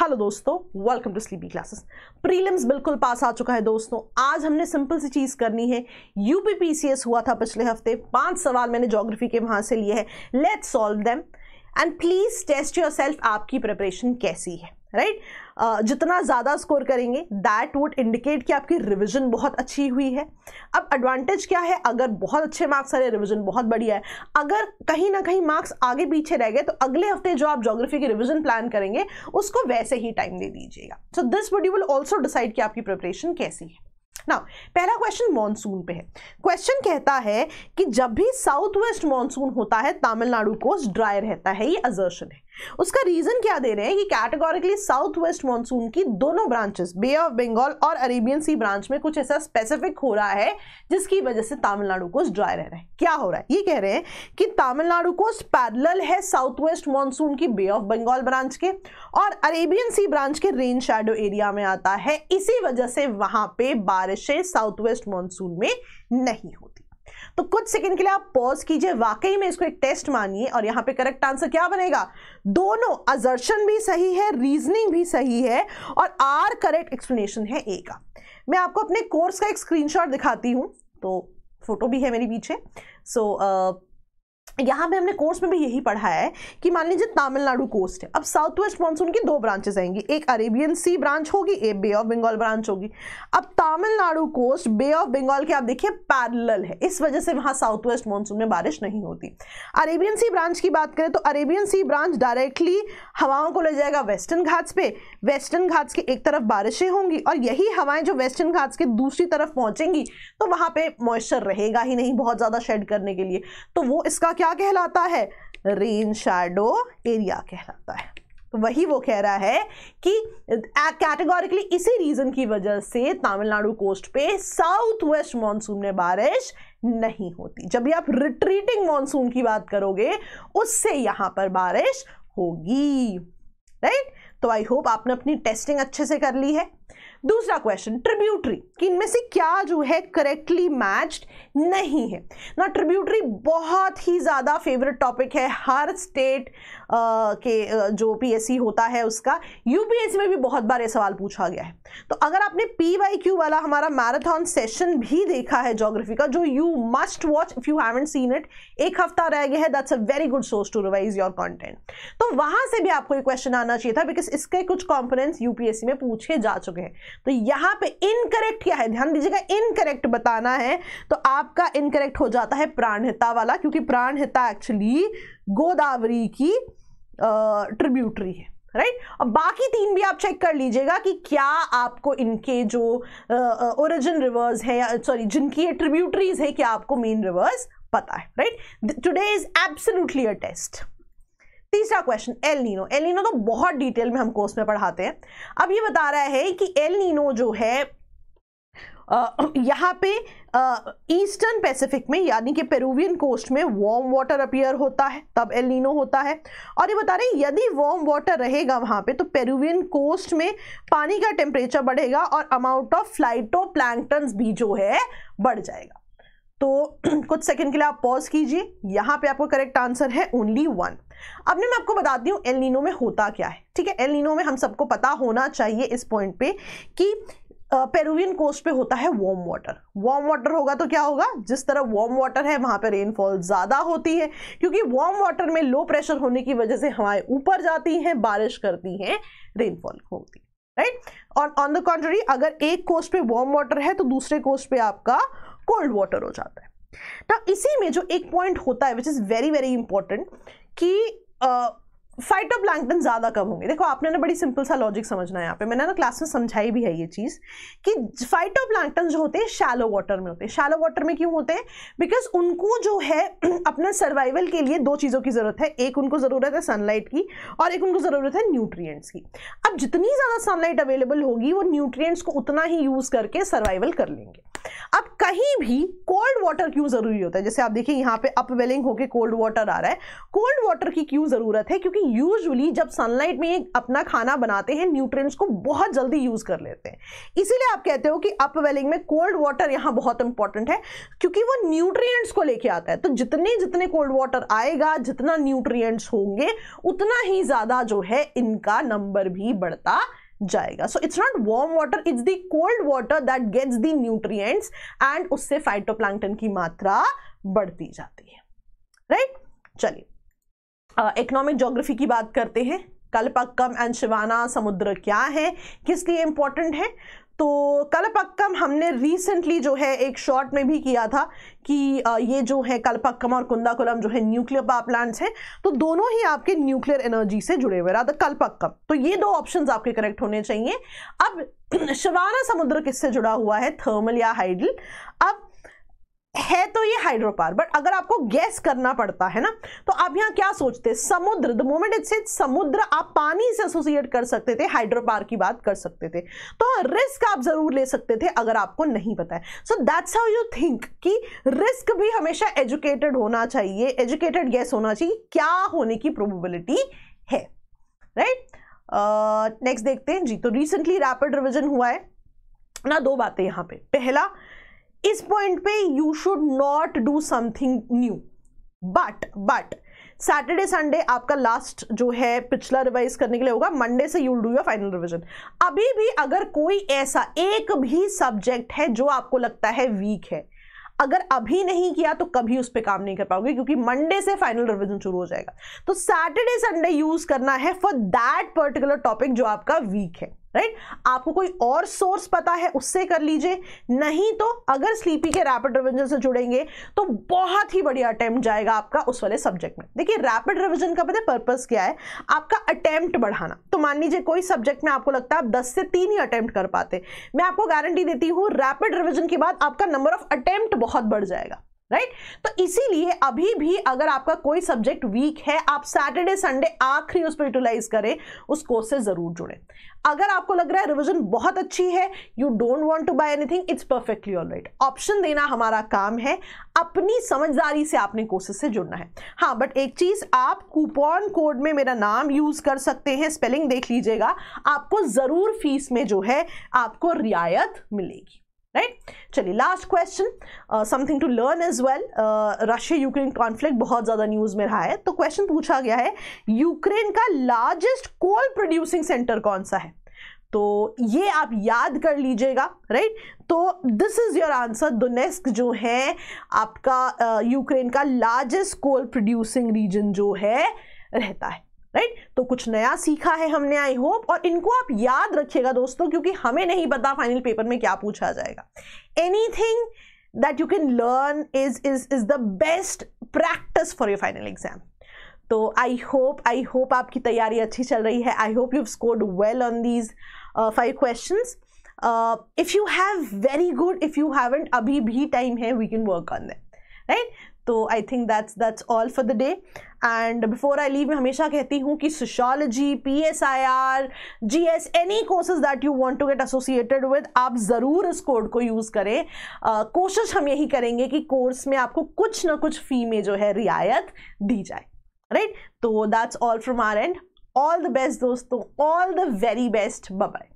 Hello दोस्तों welcome to Sleepy Classes prelims बिल्कुल पास आ चुका है दोस्तों आज हमने सिंपल सी चीज़ करनी है यूपीपीसीएस हुआ था पिछले हफ्ते पांच सवाल मैंने ज्योग्राफी के वहाँ से लिए हैं let's solve them and please test yourself आपकी प्रिपरेशन कैसी है राइट right? uh, जितना ज़्यादा स्कोर करेंगे दैट वुड इंडिकेट कि आपकी रिविजन बहुत अच्छी हुई है अब एडवांटेज क्या है अगर बहुत अच्छे मार्क्स आ रहे रिविजन बहुत बढ़िया है अगर कहीं ना कहीं मार्क्स आगे पीछे रह गए तो अगले हफ्ते जो आप जोग्राफी की रिविजन प्लान करेंगे उसको वैसे ही टाइम दे दीजिएगा so this you will also decide कि आपकी प्रिपरेशन कैसी है ना पहला क्वेश्चन मॉनसून पे है क्वेश्चन कहता है कि जब भी साउथ वेस्ट मॉनसून होता है तमिलनाडु कोस्ट ड्राई रहता है ये अजर्शन है उसका रीजन क्या दे रहे हैं कि कैटेगोरिकली साउथ वेस्ट मानसून की दोनों ब्रांचेस बे ऑफ बंगाल और अरेबियन सी ब्रांच में कुछ ऐसा स्पेसिफिक हो रहा है जिसकी वजह से तमिलनाडु को ड्राई रह रहा है क्या हो रहा है ये कह रहे हैं कि तमिलनाडु को पैरल है साउथ वेस्ट मानसून की बे ऑफ बंगाल ब्रांच के और अरेबियन सी ब्रांच के रेन शेडो एरिया में आता है इसी वजह से वहां पर बारिशें साउथ वेस्ट मानसून में नहीं होती तो कुछ सेकंड के लिए आप पॉज कीजिए वाकई में इसको एक टेस्ट मानिए और यहाँ पे करेक्ट आंसर क्या बनेगा दोनों अजर्शन भी सही है रीजनिंग भी सही है और आर करेक्ट एक्सप्लेनेशन है ए का मैं आपको अपने कोर्स का एक स्क्रीनशॉट दिखाती हूँ तो फोटो भी है मेरे पीछे सो so, uh, यहाँ पे हमने कोर्स में भी यही पढ़ा है कि मान लीजिए तमिलनाडु कोस्ट है अब साउथ वेस्ट मानसून की दो ब्रांचेस आएंगी एक अरेबियन सी ब्रांच होगी एक बे ऑफ बंगाल ब्रांच होगी अब Tamil Nadu coast Bay of Bengal के आप देखिए पैरल है इस वजह से वहाँ साउथ वेस्ट मानसून में बारिश नहीं होती अरेबियन सी ब्रांच की बात करें तो अरेबियन सी ब्रांच डायरेक्टली हवाओं को ले जाएगा वेस्टर्न घाट्स पे वेस्टर्न घाट्स के एक तरफ बारिशें होंगी और यही हवाएं जो वेस्टर्न घाट्स के दूसरी तरफ पहुंचेंगी तो वहाँ पे मॉइस्चर रहेगा ही नहीं बहुत ज़्यादा शेड करने के लिए तो वो इसका क्या क्या कहलाता है रेन शेडो एरिया कहलाता है तो वही वो कह रहा है कि कैटेगोरिकली इसी रीजन की वजह से तमिलनाडु कोस्ट पे साउथ वेस्ट मानसून में बारिश नहीं होती जब भी आप रिट्रीटिंग मानसून की बात करोगे उससे यहां पर बारिश होगी राइट तो आई होप आपने अपनी टेस्टिंग अच्छे से कर ली है दूसरा क्वेश्चन ट्रिब्यूटरी कि इनमें से क्या जो है करेक्टली मैच्ड नहीं है ना ट्रिब्यूटरी बहुत ही ज़्यादा फेवरेट टॉपिक है हर स्टेट आ, के जो पीएससी होता है उसका यूपीएससी में भी बहुत बार ये सवाल पूछा गया है तो अगर आपने पी वाई क्यू वाला हमारा मैराथन सेशन भी देखा है जोग्राफी का जो you must watch if you haven't seen it एक हफ्ता रह गया है that's a very good source to revise your content तो वहां से भी आपको ये क्वेश्चन आना चाहिए था बिकॉज इसके कुछ कॉम्पोनेंट्स यूपीएससी में पूछे जा चुके हैं तो यहां पे इनकरेक्ट क्या है ध्यान दीजिएगा इनकरेक्ट बताना है तो आपका इनकरेक्ट हो जाता है प्राणहिता वाला क्योंकि प्राणहिता एक्चुअली गोदावरी की ट्रिब्यूटरी है राइट right? अब बाकी तीन भी आप चेक कर लीजिएगा कि क्या आपको इनके जो ओरिजिन रिवर्स है सॉरी जिनकी ये ट्रिब्यूटरीज है क्या आपको मेन रिवर्स पता है right today is absolutely a test तीसरा question El Nino El Nino तो बहुत डिटेल में हम कोर्स में पढ़ाते हैं अब ये बता रहा है कि एल नीनो जो है यहाँ पे ईस्टर्न पैसिफिक में यानी कि पेरूवियन कोस्ट में वार्म वाटर अपियर होता है तब एल नीनो होता है और ये बता रहे हैं यदि वार्म वाटर रहेगा वहाँ पे तो पेरूवियन कोस्ट में पानी का टेम्परेचर बढ़ेगा और अमाउंट ऑफ फ्लाइटो प्लैंकटन्स भी जो है बढ़ जाएगा तो कुछ सेकंड के लिए आप पॉज कीजिए यहाँ पे आपको करेक्ट आंसर है ओनली वन अब मैं आपको बताती हूँ एल नीनो में होता क्या है ठीक है एल नीनो में हम सबको पता होना चाहिए इस पॉइंट पे कि पेरुवियन कोस्ट पे होता है वार्म वाटर वार्म वाटर होगा तो क्या होगा जिस तरह वार्म वाटर है वहाँ पर रेनफॉल ज़्यादा होती है क्योंकि वार्म वाटर में लो प्रेशर होने की वजह से हवाएं ऊपर जाती हैं बारिश करती हैं रेनफॉल होती है राइट और ऑन द कॉन्ट्री अगर एक कोस्ट पे वार्म वाटर है तो दूसरे कोस्ट पे आपका कोल्ड वाटर हो जाता है तो इसी में जो एक पॉइंट होता है which is very very important कि फाइटो प्लैंकटन ज़्यादा कम होंगे देखो आपने ना बड़ी सिंपल सा लॉजिक समझना है यहाँ पे मैंने ना क्लास में समझाई भी है ये चीज़ कि फाइटो प्लैंकटन जो होते हैं शैलो वाटर में होते हैं शैलो वाटर में क्यों होते हैं बिकॉज उनको जो है अपने सर्वाइवल के लिए दो चीज़ों की ज़रूरत है एक उनको ज़रूरत है सनलाइट की और एक उनको ज़रूरत है न्यूट्रियट्स की अब जितनी ज़्यादा सनलाइट अवेलेबल होगी वो न्यूट्रियट्स को उतना ही यूज़ करके सर्वाइवल कर लेंगे कहीं भी कोल्ड वाटर क्यों ज़रूरी होता है जैसे आप देखिए यहाँ पे अपवेलिंग होके कोल्ड वाटर आ रहा है कोल्ड वाटर की क्यों ज़रूरत है क्योंकि यूजुअली जब सनलाइट में अपना खाना बनाते हैं न्यूट्रिएंट्स को बहुत जल्दी यूज़ कर लेते हैं इसीलिए आप कहते हो कि अपवेलिंग में कोल्ड वाटर यहाँ बहुत इंपॉर्टेंट है क्योंकि वो न्यूट्रियट्स को लेके आता है तो जितने जितने कोल्ड वाटर आएगा जितना न्यूट्रियट्स होंगे उतना ही ज़्यादा जो है इनका नंबर भी बढ़ता जाएगा so it's not warm water it's the cold water that gets the nutrient and उससे फाइटोप्लांटन की मात्रा बढ़ती जाती है राइट चलिए इकोनॉमिक जोग्राफी की बात करते हैं कल्पक्कम एंड शिवाना समुद्र क्या है किस लिए इंपॉर्टेंट है तो कलपक्कम हमने रिसेंटली जो है एक शॉर्ट में भी किया था कि ये जो है कलपक्कम और कुंदाकुलम जो है न्यूक्लियर पावर प्लांट्स हैं तो दोनों ही आपके न्यूक्लियर एनर्जी से जुड़े हुए रहा कलपक्कम तो ये दो ऑप्शंस आपके करेक्ट होने चाहिए अब शिवाना समुद्र किससे जुड़ा हुआ है थर्मल या हाइडल अब है तो ये हाइड्रोपार बट अगर आपको गैस करना पड़ता है ना तो आप यहाँ क्या सोचते हैं समुद्र द मोमेंट इट सेज समुद्र आप पानी से एसोसिएट कर सकते थे हाइड्रोपार की बात कर सकते थे तो रिस्क हाँ, आप जरूर ले सकते थे अगर आपको नहीं पता है so that's how you think कि रिस्क भी हमेशा एजुकेटेड होना चाहिए एजुकेटेड गैस होना चाहिए क्या होने की प्रोबेबिलिटी है राइट right? नेक्स्ट uh, देखते हैं जी तो रिसेंटली रैपिड रिविजन हुआ है ना दो बातें यहाँ पे पहला इस पॉइंट पे you should not do something new but but Saturday Sunday आपका लास्ट जो है पिछला रिवाइज करने के लिए होगा मंडे से you do your final revision अभी भी अगर कोई ऐसा एक भी सब्जेक्ट है जो आपको लगता है वीक है अगर अभी नहीं किया तो कभी उस पर काम नहीं कर पाओगे क्योंकि मंडे से फाइनल रिविजन शुरू हो जाएगा तो सैटरडे संडे यूज करना है फॉर दैट पर्टिकुलर टॉपिक जो आपका वीक है राइट आपको कोई और सोर्स पता है उससे कर लीजिए नहीं तो अगर स्लीपी के रैपिड रिविजन से जुड़ेंगे तो बहुत ही बढ़िया अटेम्प्ट जाएगा आपका उस वाले सब्जेक्ट में देखिए रैपिड रिविजन का पता है पर्पस क्या है आपका अटेम्प्ट बढ़ाना तो मान लीजिए कोई सब्जेक्ट में आपको लगता है आप दस से तीन ही अटेम्प्ट कर पाते मैं आपको गारंटी देती हूँ रैपिड रिविजन के बाद आपका नंबर ऑफ अटेम्प्ट बहुत बढ़ जाएगा राइट right? तो इसीलिए अभी भी अगर आपका कोई सब्जेक्ट वीक है आप सैटरडे संडे आखिरी उस पर यूटिलाइज करें उस कोर्स से ज़रूर जुड़ें अगर आपको लग रहा है रिविजन बहुत अच्छी है you don't want to buy anything it's perfectly all right option देना हमारा काम है अपनी समझदारी से आपने कोर्सेज से जुड़ना है हाँ बट एक चीज़ आप कूपन कोड में मेरा नाम यूज़ कर सकते हैं स्पेलिंग देख लीजिएगा आपको ज़रूर फीस में जो है आपको रियायत मिलेगी राइट चलिए last question something to learn is well Russia Ukraine conflict बहुत ज़्यादा न्यूज़ में रहा है तो क्वेश्चन पूछा गया है यूक्रेन का लार्जेस्ट कोल प्रोड्यूसिंग सेंटर कौन सा है तो ये आप याद कर लीजिएगा राइट तो this is your answer Donetsk जो है आपका यूक्रेन uh, का लार्जेस्ट कोल प्रोड्यूसिंग रीजन जो है रहता है राइट तो कुछ नया सीखा है हमने आई होप और इनको आप याद रखिएगा दोस्तों क्योंकि हमें नहीं पता फाइनल पेपर में क्या पूछा जाएगा anything that you can learn is is is the best practice for your final exam तो आई होप आई होप आपकी तैयारी अच्छी चल रही है I hope you scored well on these five question if you have very good if you haven't अभी भी time है we can work on that right तो I think that's that's all for the day and before I leave मैं हमेशा कहती हूँ कि sociology P S I R G S any courses that you want to get associated with आप ज़रूर इस code को यूज़ करें uh, कोशिश हम यही करेंगे कि कोर्स में आपको कुछ ना कुछ फ़ी में जो है रियायत दी जाए राइट तो that's all from R and all the best दोस्तों all the very best bye